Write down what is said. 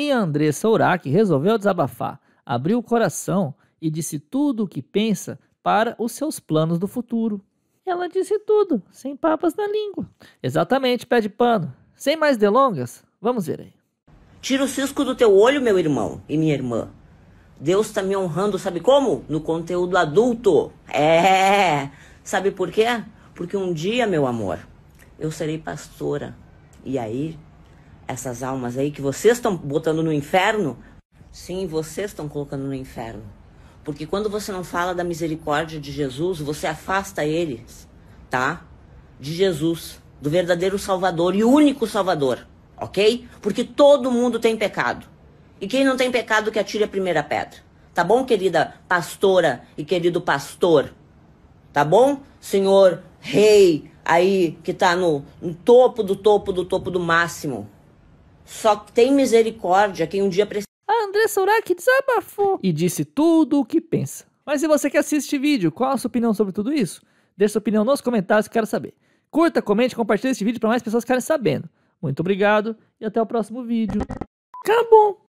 E Andressa Uraki resolveu desabafar, abriu o coração e disse tudo o que pensa para os seus planos do futuro. Ela disse tudo, sem papas na língua. Exatamente, pé de pano. Sem mais delongas, vamos ver aí. Tira o cisco do teu olho, meu irmão e minha irmã. Deus está me honrando, sabe como? No conteúdo adulto. É! Sabe por quê? Porque um dia, meu amor, eu serei pastora. E aí essas almas aí que vocês estão botando no inferno, sim, vocês estão colocando no inferno. Porque quando você não fala da misericórdia de Jesus, você afasta eles, tá? De Jesus, do verdadeiro Salvador e único Salvador, ok? Porque todo mundo tem pecado. E quem não tem pecado que atire a primeira pedra. Tá bom, querida pastora e querido pastor? Tá bom, senhor rei aí que tá no, no topo do topo do topo do máximo? Só tem misericórdia quem um dia precisa. A ah, André Surak desabafou e disse tudo o que pensa. Mas se você quer assistir este vídeo, qual a sua opinião sobre tudo isso? Deixe sua opinião nos comentários que eu quero saber. Curta, comente, compartilhe este vídeo para mais pessoas ficarem sabendo. Muito obrigado e até o próximo vídeo. Acabou!